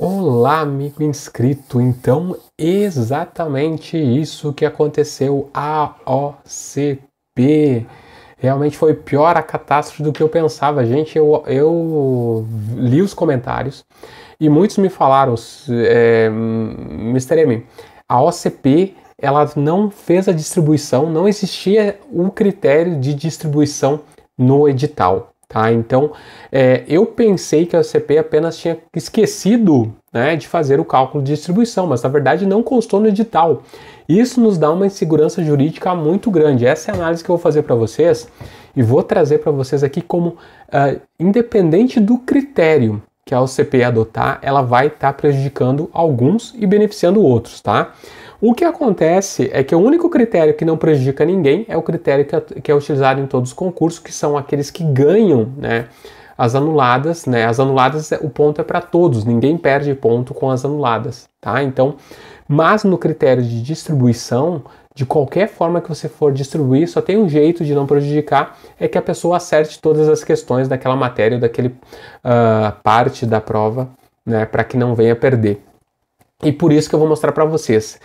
Olá, amigo inscrito. Então, exatamente isso que aconteceu a OCP. Realmente foi pior a catástrofe do que eu pensava. Gente, eu, eu li os comentários e muitos me falaram, é, Mr. M, a OCP ela não fez a distribuição, não existia o um critério de distribuição no edital. Tá? Então, é, eu pensei que a CP apenas tinha esquecido né, de fazer o cálculo de distribuição, mas na verdade não constou no edital. Isso nos dá uma insegurança jurídica muito grande. Essa é a análise que eu vou fazer para vocês e vou trazer para vocês aqui como, uh, independente do critério que a OCP adotar, ela vai estar tá prejudicando alguns e beneficiando outros, tá? O que acontece é que o único critério que não prejudica ninguém é o critério que é, que é utilizado em todos os concursos, que são aqueles que ganham, né? As anuladas, né? As anuladas, é, o ponto é para todos, ninguém perde ponto com as anuladas, tá? Então, mas no critério de distribuição, de qualquer forma que você for distribuir, só tem um jeito de não prejudicar, é que a pessoa acerte todas as questões daquela matéria ou daquele uh, parte da prova, né, para que não venha perder. E por isso que eu vou mostrar para vocês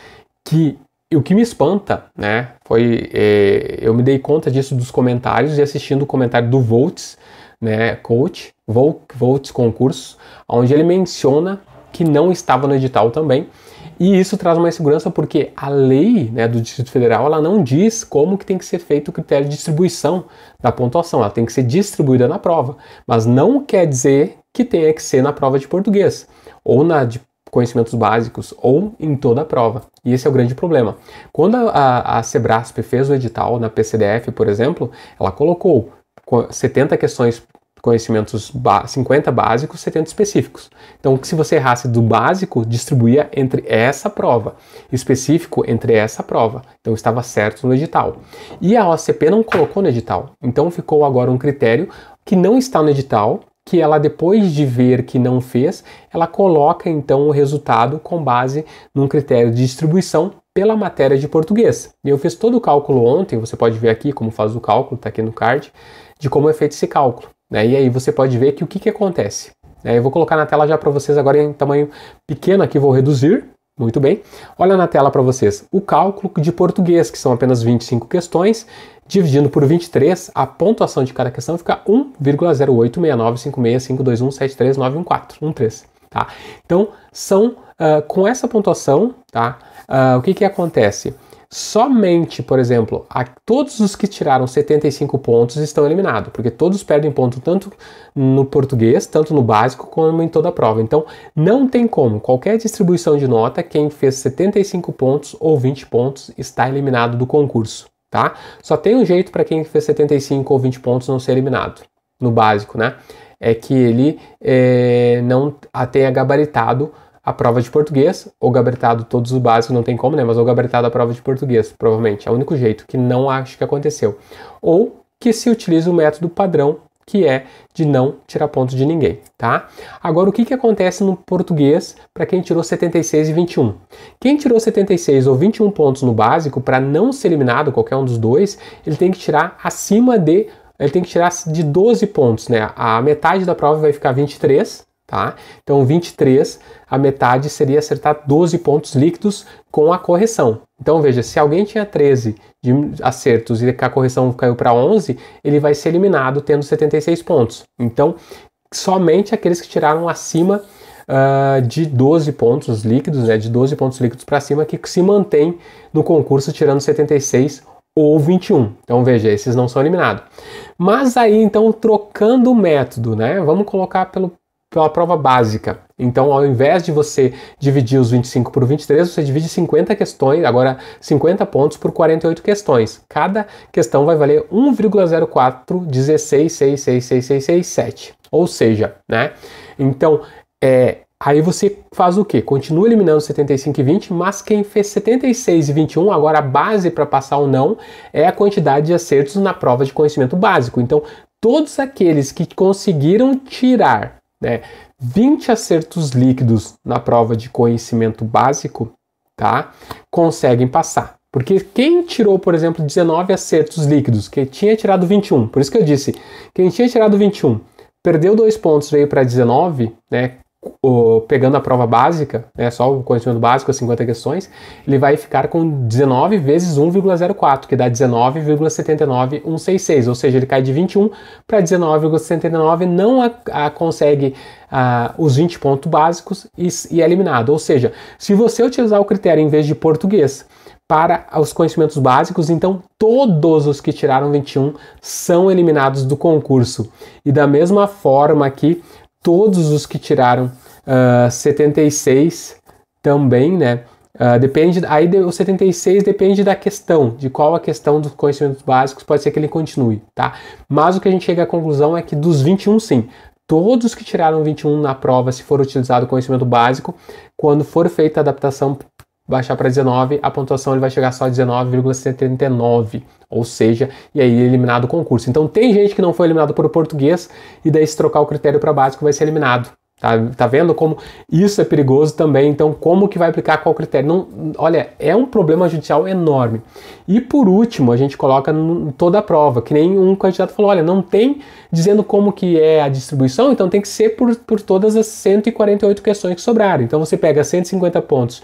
que o que me espanta, né, foi é, eu me dei conta disso dos comentários e assistindo o comentário do Volts, né, coach, Vol, Volts concurso, onde ele menciona que não estava no edital também. E isso traz uma insegurança porque a lei né, do Distrito Federal ela não diz como que tem que ser feito o critério de distribuição da pontuação. Ela tem que ser distribuída na prova, mas não quer dizer que tenha que ser na prova de português ou na de conhecimentos básicos ou em toda a prova. E esse é o grande problema. Quando a, a Sebrasp fez o edital na PCDF, por exemplo, ela colocou 70 questões conhecimentos 50 básicos, 70 específicos. Então, se você errasse do básico, distribuía entre essa prova, específico entre essa prova. Então, estava certo no edital. E a OCP não colocou no edital. Então, ficou agora um critério que não está no edital, que ela depois de ver que não fez, ela coloca então o resultado com base num critério de distribuição pela matéria de português. E eu fiz todo o cálculo ontem, você pode ver aqui como faz o cálculo, está aqui no card, de como é feito esse cálculo. Né? E aí você pode ver que o que, que acontece. Né? Eu vou colocar na tela já para vocês agora em tamanho pequeno aqui, vou reduzir, muito bem. Olha na tela para vocês o cálculo de português, que são apenas 25 questões, Dividindo por 23, a pontuação de cada questão fica 1,086965217391413. Tá? Então, são uh, com essa pontuação, tá? Uh, o que, que acontece? Somente, por exemplo, a, todos os que tiraram 75 pontos estão eliminados, porque todos perdem ponto tanto no português, tanto no básico, como em toda a prova. Então, não tem como, qualquer distribuição de nota, quem fez 75 pontos ou 20 pontos está eliminado do concurso tá? Só tem um jeito para quem fez 75 ou 20 pontos não ser eliminado, no básico, né? É que ele é, não tenha gabaritado a prova de português, ou gabaritado todos os básicos, não tem como, né? Mas ou gabaritado a prova de português, provavelmente. É o único jeito, que não acho que aconteceu. Ou que se utiliza o método padrão que é de não tirar pontos de ninguém, tá? Agora, o que, que acontece no português para quem tirou 76 e 21? Quem tirou 76 ou 21 pontos no básico, para não ser eliminado, qualquer um dos dois, ele tem que tirar acima de... Ele tem que tirar de 12 pontos, né? A metade da prova vai ficar 23, tá? Então 23, a metade seria acertar 12 pontos líquidos com a correção. Então veja, se alguém tinha 13 de acertos e a correção caiu para 11, ele vai ser eliminado tendo 76 pontos. Então somente aqueles que tiraram acima Uh, de 12 pontos líquidos, né, de 12 pontos líquidos para cima, que se mantém no concurso tirando 76 ou 21. Então veja, esses não são eliminados. Mas aí então trocando o método, né? Vamos colocar pelo pela é prova básica. Então, ao invés de você dividir os 25 por 23, você divide 50 questões, agora 50 pontos por 48 questões. Cada questão vai valer 1,0416666667. Ou seja, né? Então, é, Aí você faz o que? Continua eliminando 75 e 20, mas quem fez 76 e 21, agora a base para passar ou não é a quantidade de acertos na prova de conhecimento básico. Então, todos aqueles que conseguiram tirar né? 20 acertos líquidos na prova de conhecimento básico, tá? Conseguem passar. Porque quem tirou, por exemplo, 19 acertos líquidos, que tinha tirado 21, por isso que eu disse, quem tinha tirado 21, perdeu dois pontos, veio para 19, né? o, pegando a prova básica, né, só o conhecimento básico, as 50 questões, ele vai ficar com 19 vezes 1,04, que dá 19,79166, ou seja, ele cai de 21 para 19,79, não a, a consegue a, os 20 pontos básicos e, e é eliminado. Ou seja, se você utilizar o critério em vez de português, para os conhecimentos básicos, então todos os que tiraram 21 são eliminados do concurso. E da mesma forma que todos os que tiraram uh, ah, 76 também, né? Uh, depende, aí de, o 76 depende da questão, de qual a questão dos conhecimentos básicos, pode ser que ele continue, tá? Mas o que a gente chega à conclusão é que dos 21, sim. Todos que tiraram 21 na prova, se for utilizado conhecimento básico, quando for feita a adaptação baixar para 19, a pontuação ele vai chegar só a 19,79, ou seja, e aí é eliminado o concurso. Então tem gente que não foi eliminado por português e daí se trocar o critério para básico vai ser eliminado. Tá, tá vendo como isso é perigoso também? Então, como que vai aplicar qual critério? Não, olha, é um problema judicial enorme. E por último, a gente coloca toda a prova, que nem um candidato falou: olha, não tem dizendo como que é a distribuição, então tem que ser por, por todas as 148 questões que sobraram. Então, você pega 150 pontos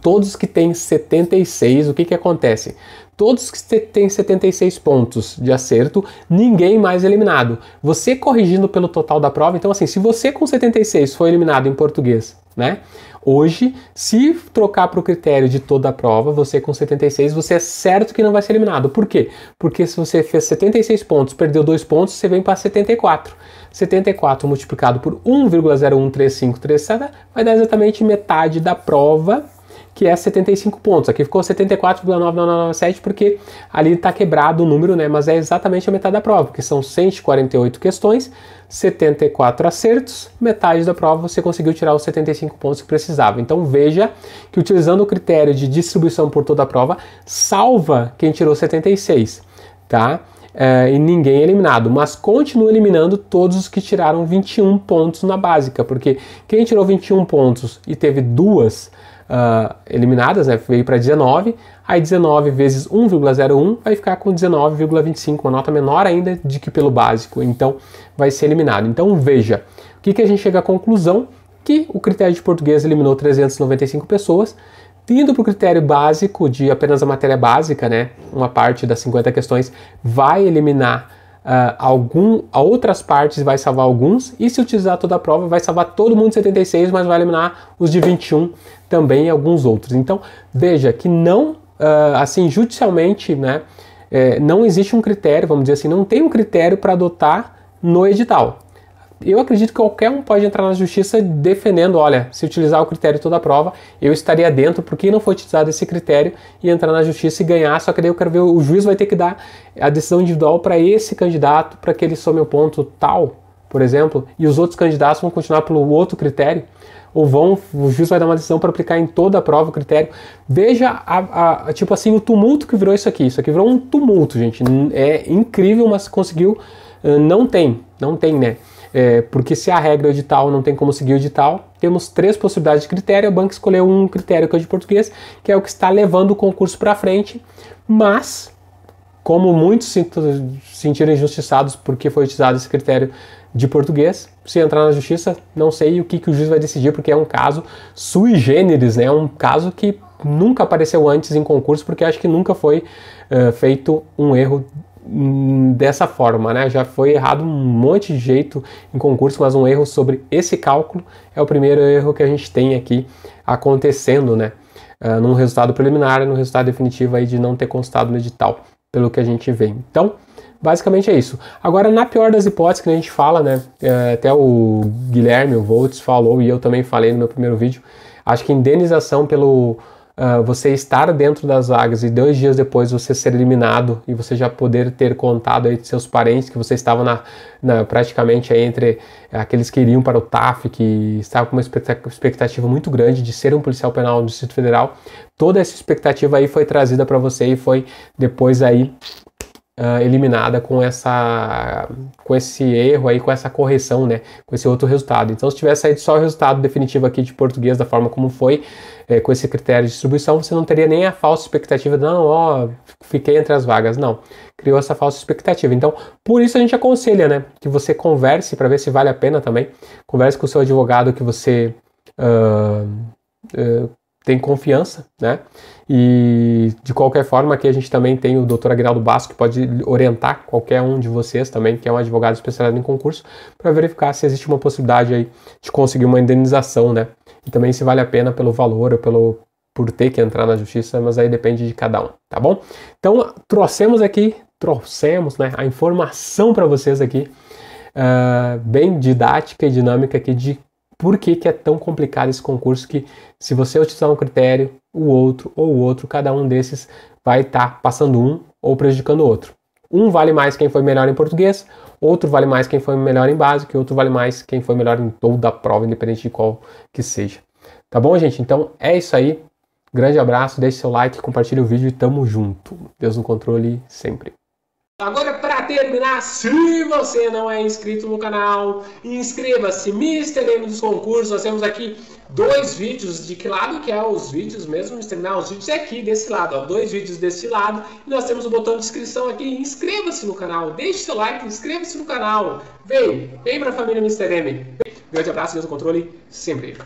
todos que têm 76, o que, que acontece? Todos que têm 76 pontos de acerto, ninguém mais eliminado. Você corrigindo pelo total da prova, então assim, se você com 76 foi eliminado em português, né? Hoje, se trocar para o critério de toda a prova, você com 76, você é certo que não vai ser eliminado. Por quê? Porque se você fez 76 pontos, perdeu 2 pontos, você vem para 74. 74 multiplicado por 1,013537 vai dar exatamente metade da prova que é 75 pontos. Aqui ficou 74,9997 porque ali está quebrado o número, né? Mas é exatamente a metade da prova, porque são 148 questões, 74 acertos, metade da prova você conseguiu tirar os 75 pontos que precisava. Então veja que utilizando o critério de distribuição por toda a prova, salva quem tirou 76, tá? é, e ninguém é eliminado, mas continua eliminando todos os que tiraram 21 pontos na básica, porque quem tirou 21 pontos e teve duas uh, eliminadas, né, veio para 19, aí 19 vezes 1,01 vai ficar com 19,25, uma nota menor ainda de que pelo básico, então vai ser eliminado. Então veja, o que, que a gente chega à conclusão? Que o critério de português eliminou 395 pessoas, Indo para o critério básico de apenas a matéria básica, né, uma parte das 50 questões vai eliminar uh, algum, outras partes, vai salvar alguns, e se utilizar toda a prova, vai salvar todo mundo de 76, mas vai eliminar os de 21 também e alguns outros. Então, veja que não, uh, assim, judicialmente, né, é, não existe um critério, vamos dizer assim, não tem um critério para adotar no edital eu acredito que qualquer um pode entrar na justiça defendendo, olha, se utilizar o critério toda a prova, eu estaria dentro, porque não foi utilizado esse critério e entrar na justiça e ganhar, só que daí eu quero ver, o juiz vai ter que dar a decisão individual para esse candidato, para que ele some o ponto tal, por exemplo, e os outros candidatos vão continuar pelo outro critério, ou vão, o juiz vai dar uma decisão para aplicar em toda a prova o critério. Veja, a, a, tipo assim, o tumulto que virou isso aqui. Isso aqui virou um tumulto, gente. É incrível, mas conseguiu. Não tem, não tem, né? é, porque se a regra edital não tem como seguir o edital, temos três possibilidades de critério. O banco escolheu um critério que é de português, que é o que está levando o concurso para frente, mas como muitos se sentiram injustiçados porque foi utilizado esse critério de português, se entrar na justiça, não sei o que, que o juiz vai decidir, porque é um caso sui generis, né? É um caso que nunca apareceu antes em concurso, porque acho que nunca foi uh, feito um erro Hum, dessa forma, né? Já foi errado um monte de jeito em concurso, mas um erro sobre esse cálculo é o primeiro erro que a gente tem aqui acontecendo, né? Uh, num resultado preliminar e no resultado definitivo aí de não ter constado no edital, pelo que a gente vê. Então, basicamente é isso. Agora, na pior das hipóteses que a gente fala, né? Uh, até o Guilherme, o Voltz, falou e eu também falei no meu primeiro vídeo, acho que indenização pelo uh, você estar dentro das vagas e dois dias depois você ser eliminado e você já poder ter contado aí de seus parentes que você estava na, na praticamente entre aqueles que iriam para o TAF, que estava com uma expectativa muito grande de ser um policial penal no Distrito Federal. Toda essa expectativa aí foi trazida para você e foi depois aí uh, eliminada com essa com esse erro aí, com essa correção, né, com esse outro resultado. Então, se tivesse saído só o resultado definitivo aqui de português da forma como foi, eh, com esse critério de distribuição, você não teria nem a falsa expectativa, de, não, ó, fiquei entre as vagas, não. Criou essa falsa expectativa. Então, por isso a gente aconselha, né, que você converse para ver se vale a pena também. Converse com o seu advogado que você uh, uh, tem confiança, né? E de qualquer forma, aqui a gente também tem o Dr. Aguinaldo Basco, que pode orientar qualquer um de vocês também, que é um advogado especializado em concurso, para verificar se existe uma possibilidade aí de conseguir uma indenização, né? E também se vale a pena pelo valor ou pelo por ter que entrar na justiça, mas aí depende de cada um, tá bom? Então, trouxemos aqui, trouxemos, né, a informação para vocês aqui, uh, bem didática e dinâmica aqui de por que, que é tão complicado esse concurso que se você utilizar um critério, o outro ou o outro, cada um desses vai estar tá passando um ou prejudicando o outro. Um vale mais quem foi melhor em português, outro vale mais quem foi melhor em básico e outro vale mais quem foi melhor em toda a prova, independente de qual que seja. Tá bom, gente? Então é isso aí. Grande abraço, deixe seu like, compartilhe o vídeo e tamo junto. Deus no controle sempre. Agora é pra terminar, se você não é inscrito no canal, inscreva-se, Mr. M dos concursos. Nós temos aqui dois vídeos, de que lado que é os vídeos mesmo, Mr. M? Não, os vídeos é aqui, desse lado, ó, dois vídeos desse lado. E nós temos o botão de inscrição aqui, inscreva-se no canal, deixe seu like, inscreva-se no canal. Vem, vem pra família Mr. M. Grande abraço, Deus no controle, sempre.